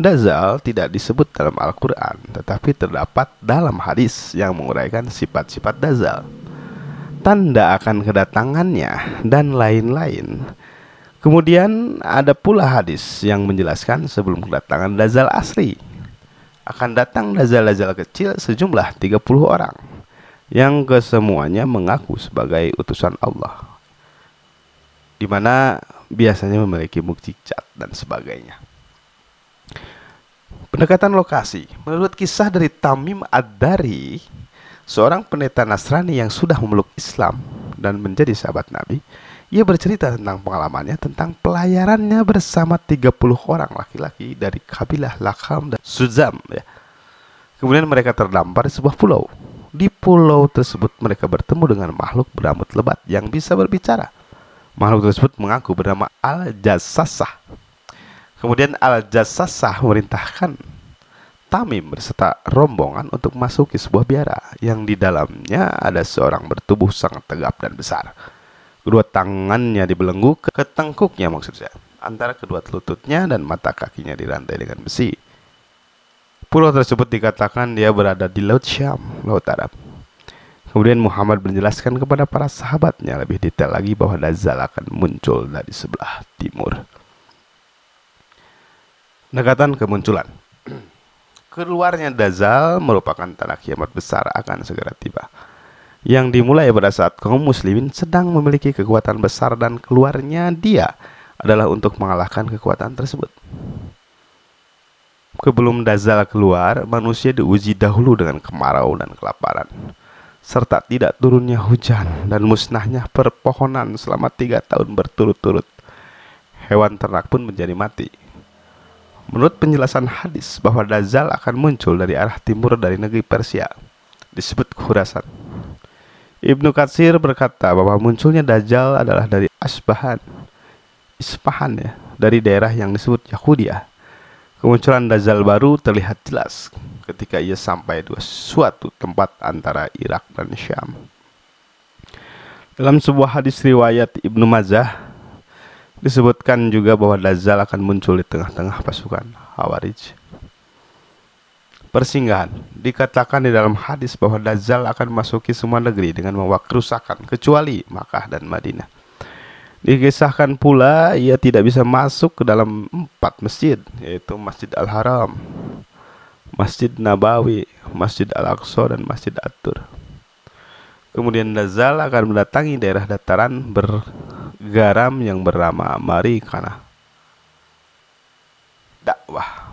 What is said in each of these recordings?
Dazal tidak disebut dalam Al-Quran, tetapi terdapat dalam hadis yang menguraikan sifat-sifat Dazal, tanda akan kedatangannya, dan lain-lain. Kemudian ada pula hadis yang menjelaskan sebelum kedatangan Dazal Asri. Akan datang Dazal-Dazal kecil sejumlah 30 orang yang kesemuanya mengaku sebagai utusan Allah. Di mana biasanya memiliki mukjizat dan sebagainya. Pendekatan lokasi. Menurut kisah dari Tamim Ad-Dari, seorang pendeta Nasrani yang sudah memeluk Islam dan menjadi sahabat Nabi, ia bercerita tentang pengalamannya tentang pelayarannya bersama 30 orang laki-laki dari kabilah Lakham dan Suzam. Ya. Kemudian mereka terdampar di sebuah pulau. Di pulau tersebut mereka bertemu dengan makhluk berambut lebat yang bisa berbicara. Makhluk tersebut mengaku bernama Al-Jasasah Kemudian Al-Jassasah merintahkan Tamim berserta rombongan untuk memasuki sebuah biara yang di dalamnya ada seorang bertubuh sangat tegap dan besar. Kedua tangannya dibelenggu ke, tengkuknya maksud saya antara kedua lututnya dan mata kakinya dirantai dengan besi. Pulau tersebut dikatakan dia berada di Laut Syam, Laut Arab. Kemudian Muhammad menjelaskan kepada para sahabatnya lebih detail lagi bahwa Dajjal akan muncul dari sebelah timur. Negatan kemunculan Keluarnya Dazal merupakan tanah kiamat besar akan segera tiba yang dimulai pada saat kaum muslimin sedang memiliki kekuatan besar dan keluarnya dia adalah untuk mengalahkan kekuatan tersebut. Kebelum Dazal keluar, manusia diuji dahulu dengan kemarau dan kelaparan, serta tidak turunnya hujan dan musnahnya perpohonan selama tiga tahun berturut-turut. Hewan ternak pun menjadi mati. Menurut penjelasan hadis bahwa Dajjal akan muncul dari arah timur dari negeri Persia, disebut Khurasan. Ibnu Katsir berkata bahwa munculnya Dajjal adalah dari Asbahan, Isfahan ya, dari daerah yang disebut Yahudia. Kemunculan Dajjal baru terlihat jelas ketika ia sampai di suatu tempat antara Irak dan Syam. Dalam sebuah hadis riwayat Ibnu Majah, Disebutkan juga bahwa Dajjal akan muncul di tengah-tengah pasukan Hawarij. Persinggahan dikatakan di dalam hadis bahwa Dajjal akan masuki semua negeri dengan membawa kerusakan kecuali Makkah dan Madinah. Dikisahkan pula ia tidak bisa masuk ke dalam empat masjid yaitu Masjid Al-Haram, Masjid Nabawi, Masjid Al-Aqsa dan Masjid Atur. Kemudian Dajjal akan mendatangi daerah dataran ber garam yang bernama Mari karena Dakwah.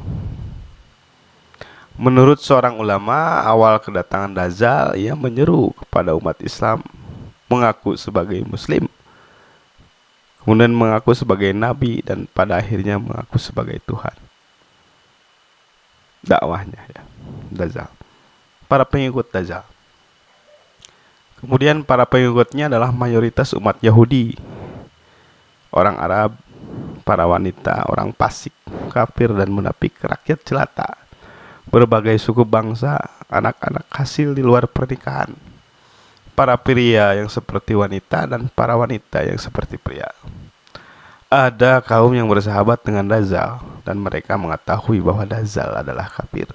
Menurut seorang ulama, awal kedatangan Dajjal ia menyeru kepada umat Islam mengaku sebagai muslim, kemudian mengaku sebagai nabi dan pada akhirnya mengaku sebagai Tuhan. Dakwahnya ya, Dajjal. Para pengikut Dajjal. Kemudian para pengikutnya adalah mayoritas umat Yahudi orang Arab, para wanita, orang pasik, kafir dan munafik, rakyat jelata, berbagai suku bangsa, anak-anak hasil di luar pernikahan, para pria yang seperti wanita dan para wanita yang seperti pria. Ada kaum yang bersahabat dengan Dazal dan mereka mengetahui bahwa Dazal adalah kafir.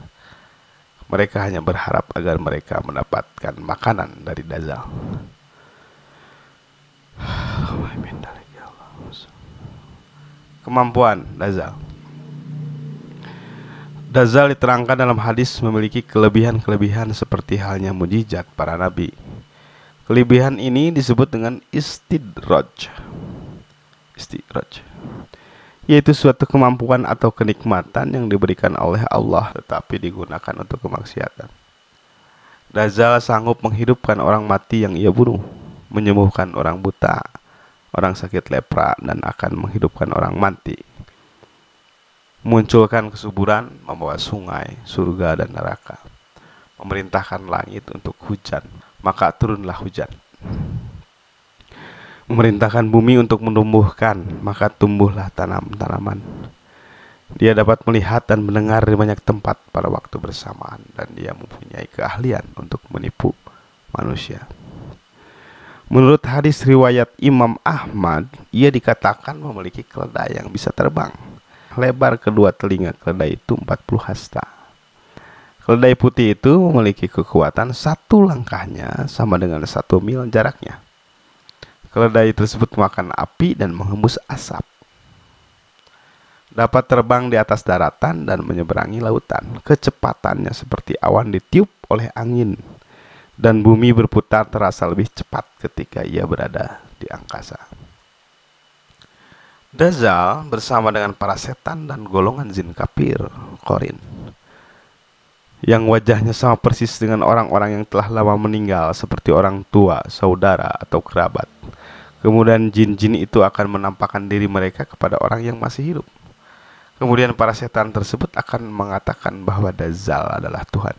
Mereka hanya berharap agar mereka mendapatkan makanan dari Dazal. Oh, my kemampuan dazal. Dazal diterangkan dalam hadis memiliki kelebihan-kelebihan seperti halnya mujizat para nabi. Kelebihan ini disebut dengan istidraj. Istidraj yaitu suatu kemampuan atau kenikmatan yang diberikan oleh Allah tetapi digunakan untuk kemaksiatan. Dazal sanggup menghidupkan orang mati yang ia bunuh, menyembuhkan orang buta, orang sakit lepra dan akan menghidupkan orang mati. Munculkan kesuburan membawa sungai, surga, dan neraka. Memerintahkan langit untuk hujan, maka turunlah hujan. Memerintahkan bumi untuk menumbuhkan, maka tumbuhlah tanam-tanaman. Dia dapat melihat dan mendengar di banyak tempat pada waktu bersamaan, dan dia mempunyai keahlian untuk menipu manusia. Menurut hadis riwayat Imam Ahmad, ia dikatakan memiliki keledai yang bisa terbang. Lebar kedua telinga keledai itu 40 hasta. Keledai putih itu memiliki kekuatan satu langkahnya sama dengan satu mil jaraknya. Keledai tersebut makan api dan menghembus asap. Dapat terbang di atas daratan dan menyeberangi lautan. Kecepatannya seperti awan ditiup oleh angin dan bumi berputar terasa lebih cepat ketika ia berada di angkasa. Dazal bersama dengan para setan dan golongan jin kapir, Korin yang wajahnya sama persis dengan orang-orang yang telah lama meninggal seperti orang tua, saudara, atau kerabat. Kemudian jin-jin itu akan menampakkan diri mereka kepada orang yang masih hidup. Kemudian para setan tersebut akan mengatakan bahwa Dazal adalah Tuhan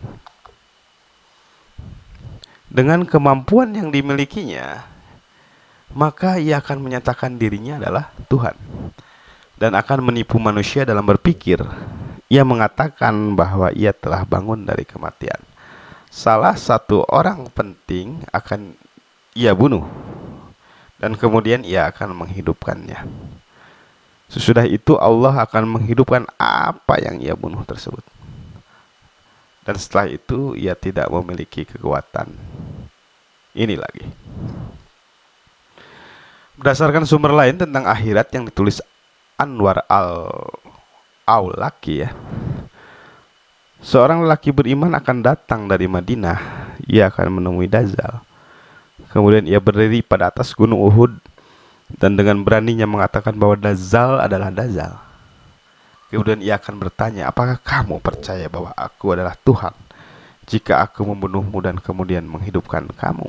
dengan kemampuan yang dimilikinya, maka ia akan menyatakan dirinya adalah Tuhan dan akan menipu manusia dalam berpikir. Ia mengatakan bahwa ia telah bangun dari kematian. Salah satu orang penting akan ia bunuh dan kemudian ia akan menghidupkannya. Sesudah itu Allah akan menghidupkan apa yang ia bunuh tersebut dan setelah itu ia tidak memiliki kekuatan. Ini lagi. Berdasarkan sumber lain tentang akhirat yang ditulis Anwar Al Aulaki ya. Seorang lelaki beriman akan datang dari Madinah, ia akan menemui Dajjal. Kemudian ia berdiri pada atas gunung Uhud dan dengan beraninya mengatakan bahwa Dajjal adalah Dajjal. Kemudian ia akan bertanya, apakah kamu percaya bahwa aku adalah Tuhan? Jika aku membunuhmu dan kemudian menghidupkan kamu.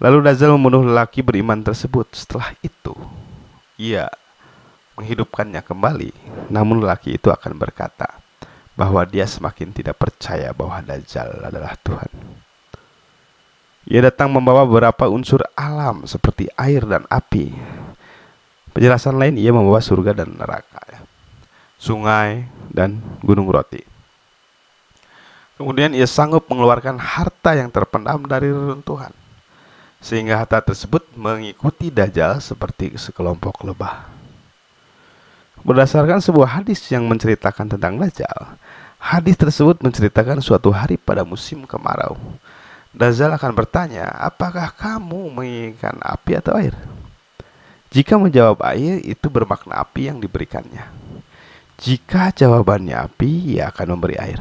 Lalu Dazal membunuh lelaki beriman tersebut. Setelah itu, ia menghidupkannya kembali. Namun lelaki itu akan berkata bahwa dia semakin tidak percaya bahwa Dajjal adalah Tuhan. Ia datang membawa beberapa unsur alam seperti air dan api. Penjelasan lain ia membawa surga dan neraka. Ya sungai, dan gunung roti. Kemudian ia sanggup mengeluarkan harta yang terpendam dari reruntuhan, sehingga harta tersebut mengikuti Dajjal seperti sekelompok lebah. Berdasarkan sebuah hadis yang menceritakan tentang Dajjal, hadis tersebut menceritakan suatu hari pada musim kemarau. Dajjal akan bertanya, apakah kamu menginginkan api atau air? Jika menjawab air, itu bermakna api yang diberikannya. Jika jawabannya api, ia akan memberi air.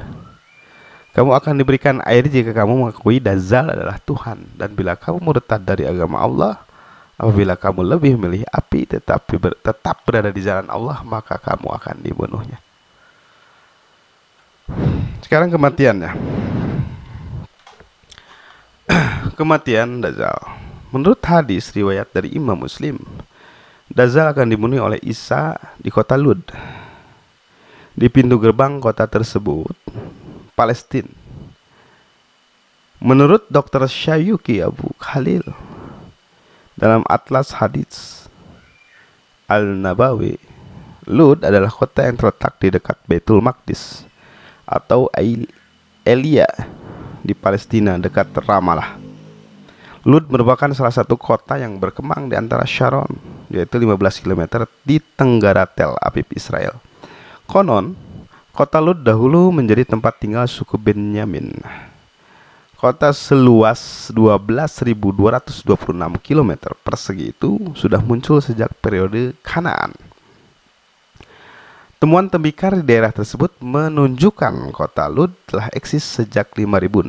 Kamu akan diberikan air jika kamu mengakui Dazal adalah Tuhan. Dan bila kamu murtad dari agama Allah, apabila kamu lebih memilih api tetapi ber, tetap berada di jalan Allah, maka kamu akan dibunuhnya. Sekarang kematiannya. Kematian Dazal. Menurut hadis riwayat dari Imam Muslim, Dazal akan dibunuh oleh Isa di kota Lud di pintu gerbang kota tersebut, Palestina. Menurut Dr. Syayuki Abu Khalil, dalam Atlas Hadits Al-Nabawi, Lud adalah kota yang terletak di dekat Betul Maqdis atau Elia di Palestina dekat Ramallah. Lud merupakan salah satu kota yang berkembang di antara Sharon, yaitu 15 km di tenggara Tel Aviv, Israel. Konon, kota Lud dahulu menjadi tempat tinggal suku Benyamin. Kota seluas 12.226 km persegi itu sudah muncul sejak periode Kanaan. Temuan tembikar di daerah tersebut menunjukkan kota Lud telah eksis sejak 5600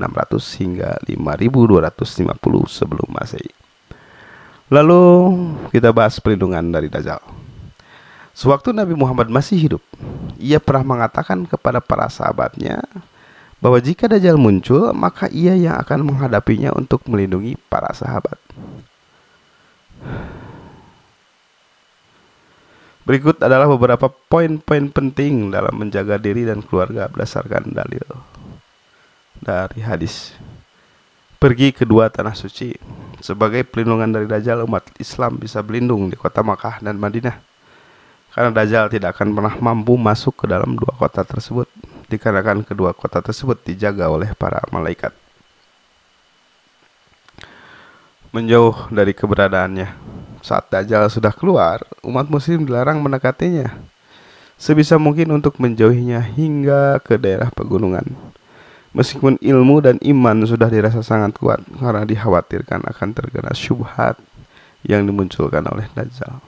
hingga 5250 sebelum Masehi. Lalu kita bahas perlindungan dari Dajjal. Sewaktu Nabi Muhammad masih hidup, ia pernah mengatakan kepada para sahabatnya bahwa jika Dajjal muncul, maka ia yang akan menghadapinya untuk melindungi para sahabat. Berikut adalah beberapa poin-poin penting dalam menjaga diri dan keluarga berdasarkan dalil dari hadis. Pergi ke dua tanah suci sebagai pelindungan dari Dajjal umat Islam bisa berlindung di kota Makkah dan Madinah karena Dajjal tidak akan pernah mampu masuk ke dalam dua kota tersebut, dikarenakan kedua kota tersebut dijaga oleh para malaikat. Menjauh dari keberadaannya, saat Dajjal sudah keluar, umat muslim dilarang mendekatinya. Sebisa mungkin untuk menjauhinya hingga ke daerah pegunungan. Meskipun ilmu dan iman sudah dirasa sangat kuat karena dikhawatirkan akan terkena syubhat yang dimunculkan oleh Dajjal.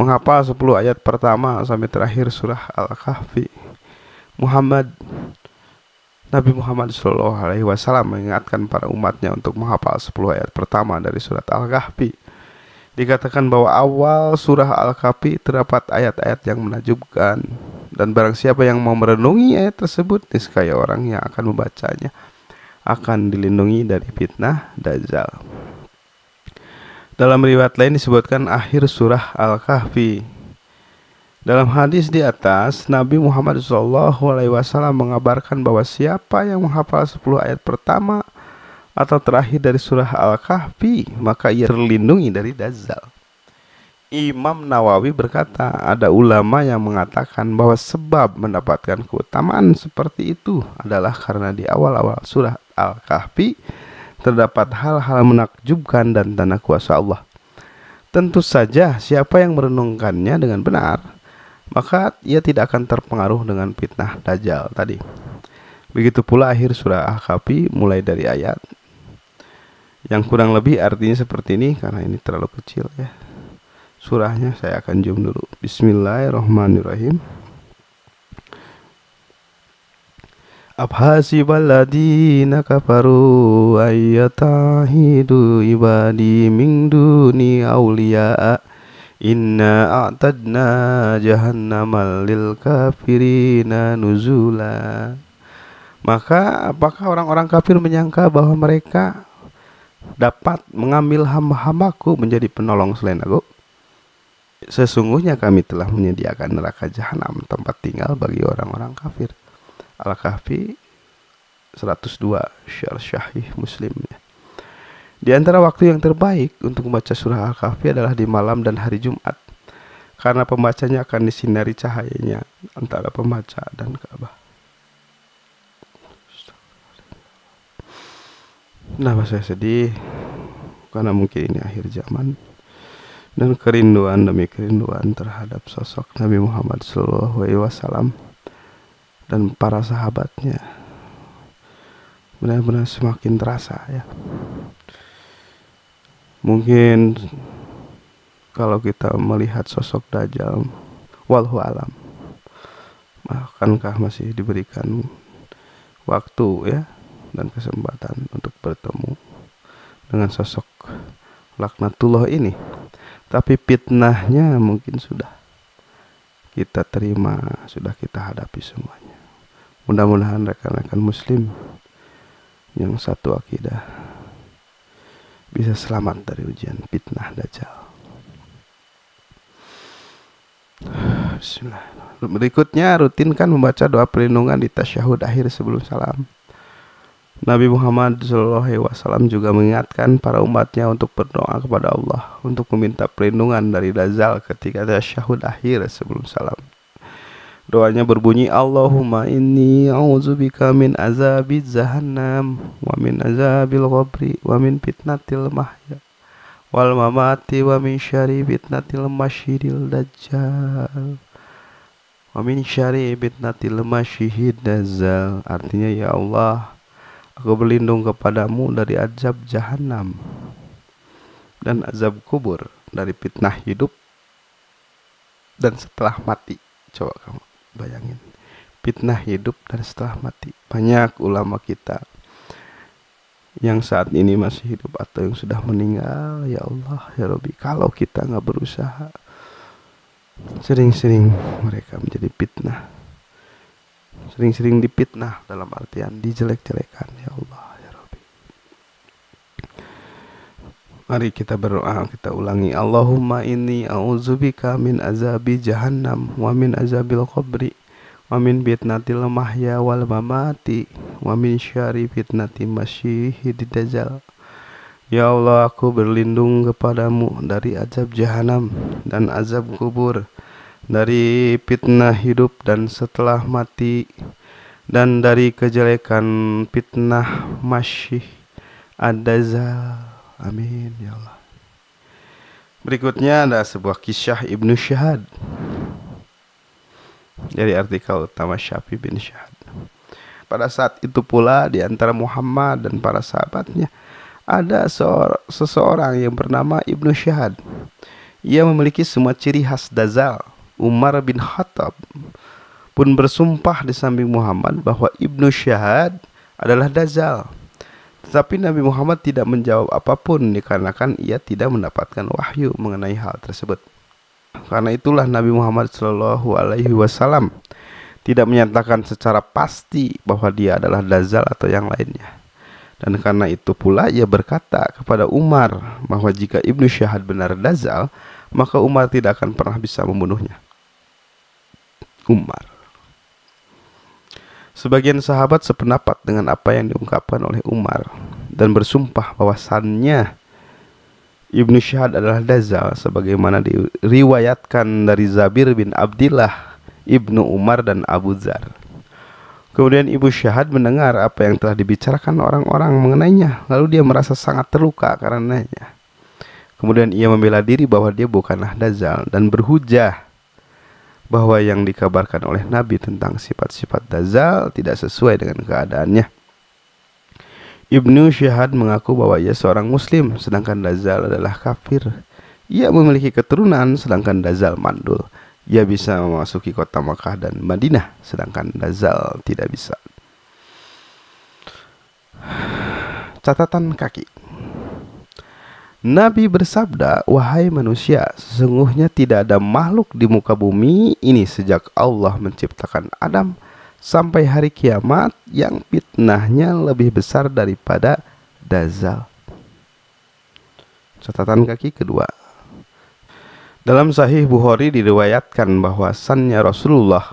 Mengapa 10 ayat pertama sampai terakhir surah Al-Kahfi. Muhammad Nabi Muhammad Shallallahu Alaihi Wasallam mengingatkan para umatnya untuk menghafal 10 ayat pertama dari surat Al-Kahfi. Dikatakan bahwa awal surah Al-Kahfi terdapat ayat-ayat yang menajubkan dan barang siapa yang mau merenungi ayat tersebut niscaya orang yang akan membacanya akan dilindungi dari fitnah dajjal. Dalam riwayat lain disebutkan akhir surah Al-Kahfi. Dalam hadis di atas, Nabi Muhammad SAW mengabarkan bahwa siapa yang menghafal 10 ayat pertama atau terakhir dari surah Al-Kahfi, maka ia terlindungi dari Dazzal. Imam Nawawi berkata, ada ulama yang mengatakan bahwa sebab mendapatkan keutamaan seperti itu adalah karena di awal-awal surah Al-Kahfi terdapat hal-hal menakjubkan dan tanda kuasa Allah. Tentu saja, siapa yang merenungkannya dengan benar, maka ia tidak akan terpengaruh dengan fitnah dajjal tadi. Begitu pula akhir surah Al-Kahfi mulai dari ayat yang kurang lebih artinya seperti ini karena ini terlalu kecil ya. Surahnya saya akan zoom dulu. Bismillahirrahmanirrahim. Abhasi الذين كفروا ayatahidu ibadi mingdu ni aulia inna atadna أعتدنا جهنم kafirina nuzula. Maka apakah orang-orang kafir menyangka bahwa mereka dapat mengambil hamba-hambaku menjadi penolong selain aku? Sesungguhnya kami telah menyediakan neraka jahanam tempat tinggal bagi orang-orang kafir. Al-Kahfi 102 syar Syahih Muslim Di antara waktu yang terbaik untuk membaca surah Al-Kahfi adalah di malam dan hari Jumat karena pembacanya akan disinari cahayanya antara pembaca dan Ka'bah. Nah, saya sedih? Karena mungkin ini akhir zaman dan kerinduan demi kerinduan terhadap sosok Nabi Muhammad SAW dan para sahabatnya benar-benar semakin terasa ya mungkin kalau kita melihat sosok Dajjal walhu alam akankah masih diberikan waktu ya dan kesempatan untuk bertemu dengan sosok laknatullah ini tapi fitnahnya mungkin sudah kita terima, sudah kita hadapi semuanya. Mudah-mudahan rekan-rekan muslim yang satu akidah bisa selamat dari ujian fitnah dajjal. Bismillah. Berikutnya rutinkan membaca doa perlindungan di tasyahud akhir sebelum salam. Nabi Muhammad SAW juga mengingatkan para umatnya untuk berdoa kepada Allah untuk meminta perlindungan dari dajjal ketika tasyahud akhir sebelum salam. Doanya berbunyi Allahumma inni a'udzubika min azabiz jahannam wa min azabil ghabri wa min fitnatil mahya wal mamati wa min syari fitnatil masyidil dajjal wa min syari fitnatil masyidil dajjal artinya ya Allah aku berlindung kepadamu dari azab jahannam dan azab kubur dari fitnah hidup dan setelah mati coba kamu bayangin fitnah hidup dan setelah mati banyak ulama kita yang saat ini masih hidup atau yang sudah meninggal ya Allah ya Robi kalau kita nggak berusaha sering-sering mereka menjadi fitnah sering-sering dipitnah dalam artian dijelek-jelekan ya Allah Mari kita berdoa, kita ulangi. Allahumma inni a'udzubika min azabi jahannam wa min azabil qabri wa min fitnatil mahya wal mamati wa min syari fitnati masyihi dajjal. Ya Allah, aku berlindung kepadamu dari azab jahanam dan azab kubur, dari fitnah hidup dan setelah mati, dan dari kejelekan fitnah masyih ad-dajjal. Amin ya Allah. Berikutnya ada sebuah kisah Ibnu Syahad dari artikel utama Syafi bin Syahad. Pada saat itu pula di antara Muhammad dan para sahabatnya ada seseorang yang bernama Ibnu Syahad. Ia memiliki semua ciri khas Dazal. Umar bin Khattab pun bersumpah di samping Muhammad bahwa Ibnu Syahad adalah Dazal. Tetapi Nabi Muhammad tidak menjawab apapun dikarenakan ia tidak mendapatkan wahyu mengenai hal tersebut. Karena itulah Nabi Muhammad Shallallahu Alaihi Wasallam tidak menyatakan secara pasti bahwa dia adalah Dazal atau yang lainnya. Dan karena itu pula ia berkata kepada Umar bahwa jika Ibnu Syahad benar Dazal, maka Umar tidak akan pernah bisa membunuhnya. Umar Sebagian sahabat sependapat dengan apa yang diungkapkan oleh Umar dan bersumpah bahwasannya Ibnu Syahad adalah dazal sebagaimana diriwayatkan dari Zabir bin Abdillah, Ibnu Umar dan Abu Zar. Kemudian Ibu Syahad mendengar apa yang telah dibicarakan orang-orang mengenainya, lalu dia merasa sangat terluka karenanya. Kemudian ia membela diri bahwa dia bukanlah dazal dan berhujah bahwa yang dikabarkan oleh Nabi tentang sifat-sifat Dazal tidak sesuai dengan keadaannya. Ibnu Syahad mengaku bahwa ia seorang muslim sedangkan Dazal adalah kafir. Ia memiliki keturunan sedangkan Dazal mandul. Ia bisa memasuki kota Makkah dan Madinah sedangkan Dazal tidak bisa. Catatan kaki Nabi bersabda, "Wahai manusia, sesungguhnya tidak ada makhluk di muka bumi ini sejak Allah menciptakan Adam sampai hari kiamat yang fitnahnya lebih besar daripada dazal." Catatan kaki kedua. Dalam Sahih Bukhari diriwayatkan bahwasannya Rasulullah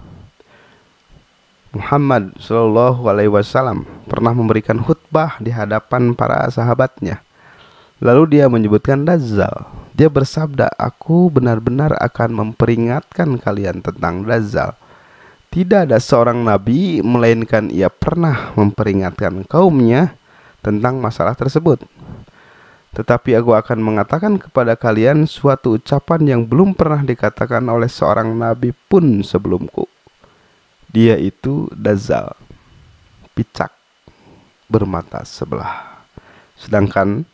Muhammad Shallallahu Alaihi Wasallam pernah memberikan khutbah di hadapan para sahabatnya. Lalu dia menyebutkan Dazzal. Dia bersabda, aku benar-benar akan memperingatkan kalian tentang Dazzal. Tidak ada seorang nabi melainkan ia pernah memperingatkan kaumnya tentang masalah tersebut. Tetapi aku akan mengatakan kepada kalian suatu ucapan yang belum pernah dikatakan oleh seorang nabi pun sebelumku. Dia itu Dazzal, picak bermata sebelah. Sedangkan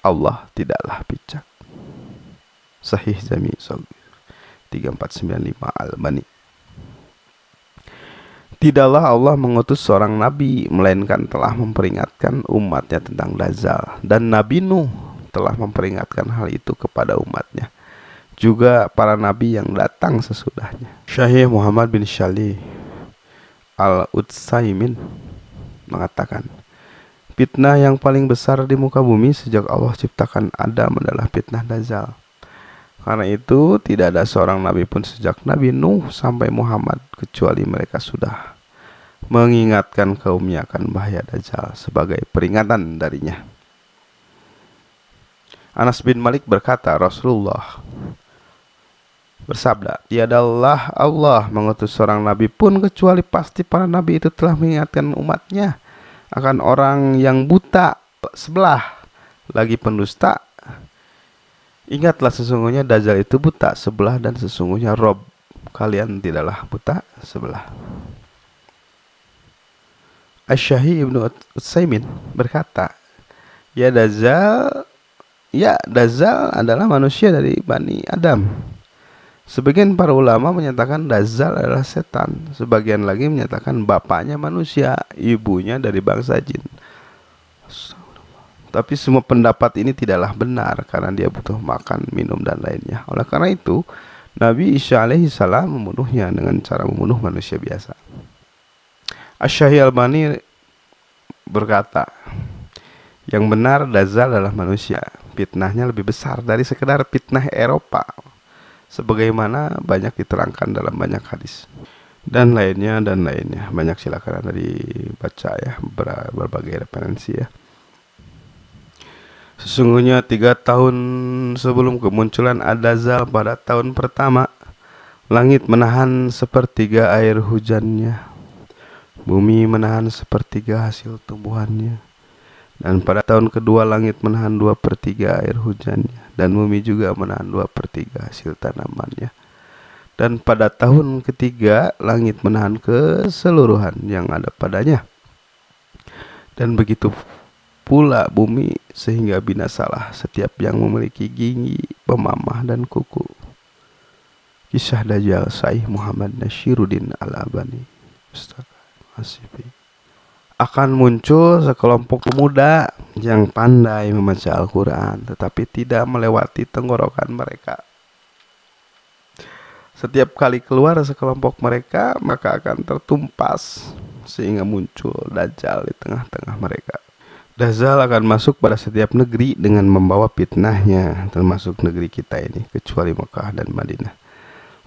Allah tidaklah bijak. Sahih Jami Sogir 3495 Al-Bani Tidaklah Allah mengutus seorang nabi melainkan telah memperingatkan umatnya tentang dazal dan Nabi Nuh telah memperingatkan hal itu kepada umatnya juga para nabi yang datang sesudahnya. Syahih Muhammad bin Syalih Al-Utsaimin mengatakan Fitnah yang paling besar di muka bumi sejak Allah ciptakan Adam adalah fitnah Dajjal. Karena itu, tidak ada seorang nabi pun sejak Nabi Nuh sampai Muhammad kecuali mereka sudah mengingatkan kaumnya akan bahaya Dajjal sebagai peringatan darinya. Anas bin Malik berkata, Rasulullah bersabda, Allah, Allah mengutus seorang nabi pun kecuali pasti para nabi itu telah mengingatkan umatnya akan orang yang buta sebelah lagi pendusta Ingatlah sesungguhnya Dajjal itu buta sebelah dan sesungguhnya Rob kalian tidaklah buta sebelah. Asyahi ibnu Utsaimin berkata, ya Dajjal, ya Dajjal adalah manusia dari bani Adam. Sebagian para ulama menyatakan Dajjal adalah setan, sebagian lagi menyatakan bapaknya manusia, ibunya dari bangsa jin. Tapi semua pendapat ini tidaklah benar karena dia butuh makan, minum dan lainnya. Oleh karena itu, Nabi Isa alaihi salam membunuhnya dengan cara membunuh manusia biasa. Asyahi al Albani berkata, yang benar Dajjal adalah manusia. Fitnahnya lebih besar dari sekedar fitnah Eropa sebagaimana banyak diterangkan dalam banyak hadis dan lainnya dan lainnya banyak silakan anda dibaca ya ber berbagai referensi ya sesungguhnya tiga tahun sebelum kemunculan Adazal pada tahun pertama langit menahan sepertiga air hujannya bumi menahan sepertiga hasil tumbuhannya dan pada tahun kedua langit menahan dua pertiga air hujannya dan bumi juga menahan dua per tiga hasil tanamannya. Dan pada tahun ketiga, langit menahan keseluruhan yang ada padanya. Dan begitu pula bumi sehingga binasalah setiap yang memiliki gigi, pemamah, dan kuku. Kisah Dajjal Saih Muhammad Nasiruddin Al-Abani. masih akan muncul sekelompok pemuda yang pandai membaca Al-Quran tetapi tidak melewati tenggorokan mereka. Setiap kali keluar sekelompok mereka maka akan tertumpas sehingga muncul Dajjal di tengah-tengah mereka. Dajjal akan masuk pada setiap negeri dengan membawa fitnahnya termasuk negeri kita ini kecuali Mekah dan Madinah.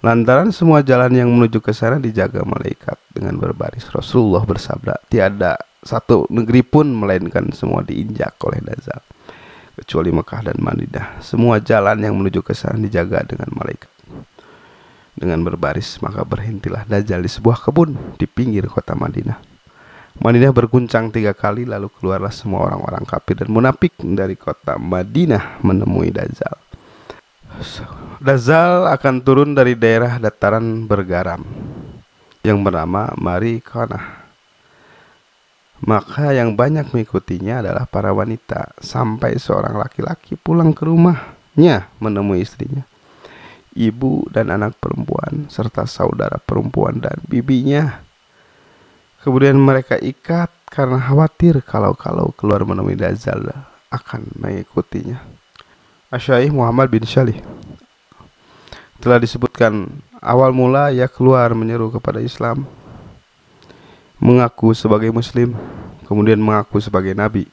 Lantaran semua jalan yang menuju ke sana dijaga malaikat dengan berbaris. Rasulullah bersabda, tiada satu negeri pun melainkan semua diinjak oleh dazal. Kecuali Mekah dan Madinah, semua jalan yang menuju ke sana dijaga dengan malaikat. Dengan berbaris, maka berhentilah dajjal di sebuah kebun di pinggir kota Madinah. Madinah berguncang tiga kali lalu keluarlah semua orang-orang kafir dan munafik dari kota Madinah menemui Dajjal. So, Dazal akan turun dari daerah dataran bergaram yang bernama Marikana. Maka yang banyak mengikutinya adalah para wanita sampai seorang laki-laki pulang ke rumahnya menemui istrinya, ibu dan anak perempuan serta saudara perempuan dan bibinya. Kemudian mereka ikat karena khawatir kalau-kalau keluar menemui Dazal akan mengikutinya. Asyaih Muhammad bin Syalih telah disebutkan awal mula ia keluar menyeru kepada Islam mengaku sebagai muslim kemudian mengaku sebagai nabi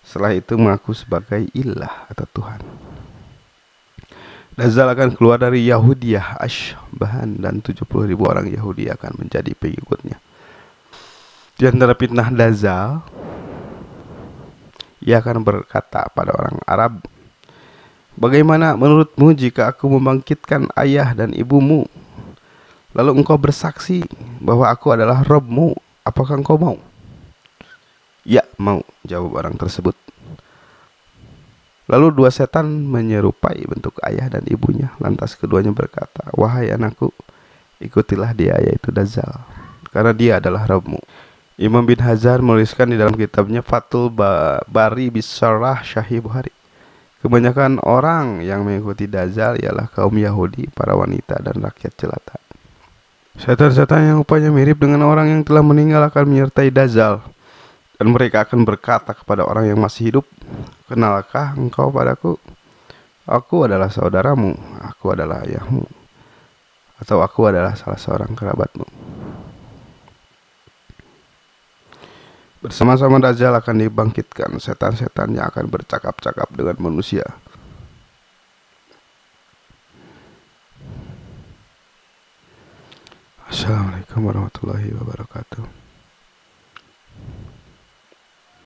setelah itu mengaku sebagai ilah atau Tuhan Dazal akan keluar dari Yahudiyah Ashbahan dan 70 ribu orang Yahudi akan menjadi pengikutnya di antara fitnah Dazal ia akan berkata pada orang Arab Bagaimana menurutmu jika aku membangkitkan ayah dan ibumu? Lalu engkau bersaksi bahwa aku adalah Robmu. Apakah engkau mau? Ya, mau, jawab orang tersebut. Lalu dua setan menyerupai bentuk ayah dan ibunya. Lantas keduanya berkata, Wahai anakku, ikutilah dia yaitu Dazal. Karena dia adalah Robmu. Imam bin Hazar menuliskan di dalam kitabnya Fatul Bari Bisarah Syahih Buhari Kebanyakan orang yang mengikuti Dajjal ialah kaum Yahudi, para wanita, dan rakyat jelata. Setan-setan yang rupanya mirip dengan orang yang telah meninggal akan menyertai Dajjal, dan mereka akan berkata kepada orang yang masih hidup, Kenalkah engkau padaku? Aku adalah saudaramu, aku adalah ayahmu, atau aku adalah salah seorang kerabatmu. Bersama-sama Dajjal akan dibangkitkan setan-setan yang akan bercakap-cakap dengan manusia. Assalamualaikum warahmatullahi wabarakatuh.